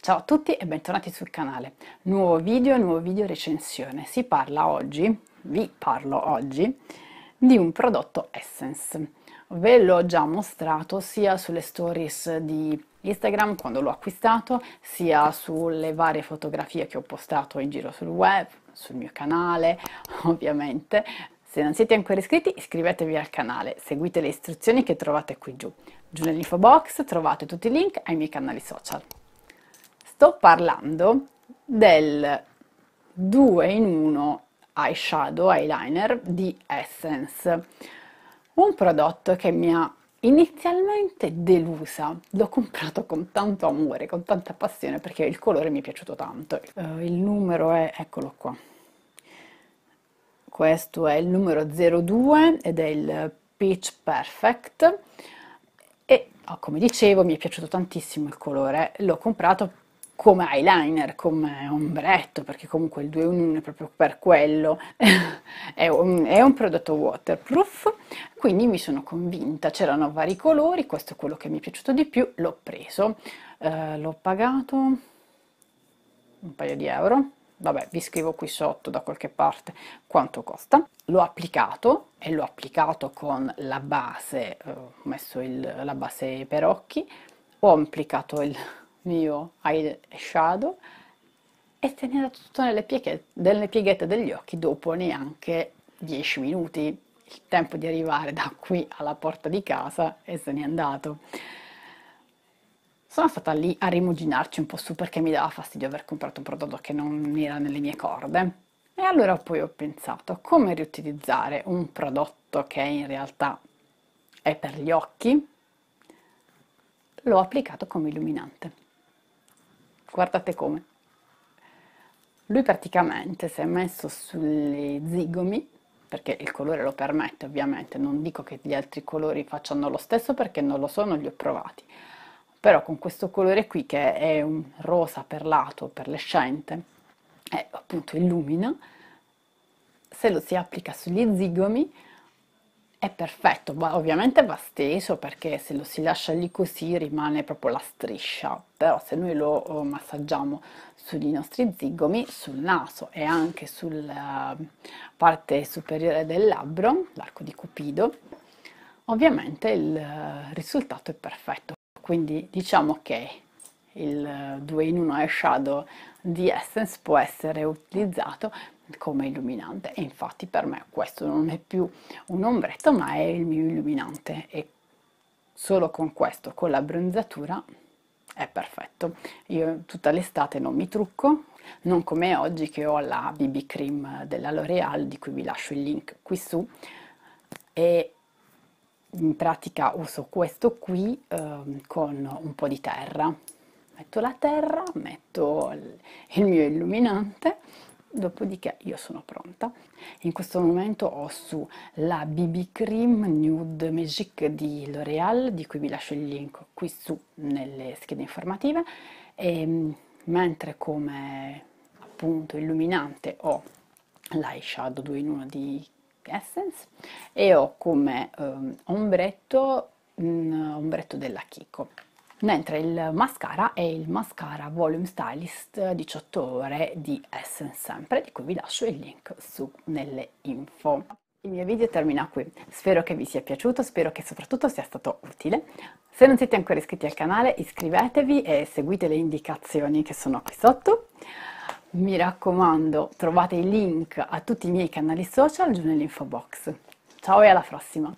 Ciao a tutti e bentornati sul canale. Nuovo video, nuovo video recensione. Si parla oggi, vi parlo oggi, di un prodotto Essence. Ve l'ho già mostrato sia sulle stories di Instagram quando l'ho acquistato, sia sulle varie fotografie che ho postato in giro sul web, sul mio canale, ovviamente. Se non siete ancora iscritti iscrivetevi al canale, seguite le istruzioni che trovate qui giù. Giù nell'info box trovate tutti i link ai miei canali social sto parlando del 2 in 1 eyeshadow eyeliner di Essence, un prodotto che mi ha inizialmente delusa, l'ho comprato con tanto amore, con tanta passione perché il colore mi è piaciuto tanto. Uh, il numero è, eccolo qua, questo è il numero 02 ed è il Peach Perfect e oh, come dicevo mi è piaciuto tantissimo il colore, l'ho comprato come eyeliner, come ombretto, perché comunque il 2 in 1 è proprio per quello, è, un, è, un, prodotto waterproof, quindi mi sono convinta, c'erano vari colori, questo è quello che mi è piaciuto di più, l'ho preso, eh, l'ho pagato un paio di euro, vabbè vi scrivo qui sotto da qualche parte quanto costa, l'ho applicato e l'ho applicato con la base, eh, ho messo il, la base per occhi, ho applicato il mio eyeshadow e tenere tutto nelle pieghette, nelle pieghette degli occhi dopo neanche 10 minuti. Il tempo di arrivare da qui alla porta di casa e se n'è andato. Sono stata lì a rimuginarci un po' su perché mi dava fastidio aver comprato un prodotto che non era nelle mie corde. E allora poi ho pensato come riutilizzare un prodotto che in realtà è per gli occhi, l'ho applicato come illuminante guardate come. Lui praticamente si è messo sugli zigomi, perché il colore lo permette ovviamente, non dico che gli altri colori facciano lo stesso perché non lo sono, li ho provati, però con questo colore qui che è un rosa perlato, perlescente, e appunto illumina, se lo si applica sugli zigomi è perfetto, ma ovviamente va steso perché se lo si lascia lì così rimane proprio la striscia, però se noi lo eh, massaggiamo sui nostri zigomi, sul naso e anche sulla eh, parte superiore del labbro, l'arco di cupido, ovviamente il eh, risultato è perfetto. Quindi diciamo che il 2 in 1 eyeshadow di Essence può essere utilizzato come illuminante e infatti per me questo non è più un ombretto ma è il mio illuminante e solo con questo, con la bronzatura è perfetto. Io tutta l'estate non mi trucco, non come oggi che ho la BB Cream della L'Oreal di cui vi lascio il link qui su e in pratica uso questo qui eh, con un po' di terra metto la terra, metto il mio illuminante, dopodiché io sono pronta. In questo momento ho su la BB Cream Nude Magic di L'Oreal, di cui vi lascio il link qui su nelle schede informative, e, mentre come appunto illuminante ho l'eyeshadow 2 in 1 di Essence e ho come um, ombretto un ombretto della Kiko mentre il mascara è il mascara Volume Stylist 18 eh, ore di Essence sempre, di cui vi lascio il link su nelle info. Il mio video termina qui, spero che vi sia piaciuto, spero che soprattutto sia stato utile. Se non siete ancora iscritti al canale iscrivetevi e seguite le indicazioni che sono qui sotto. Mi raccomando, trovate i link a tutti i miei canali social giù nell'info box. Ciao e alla prossima!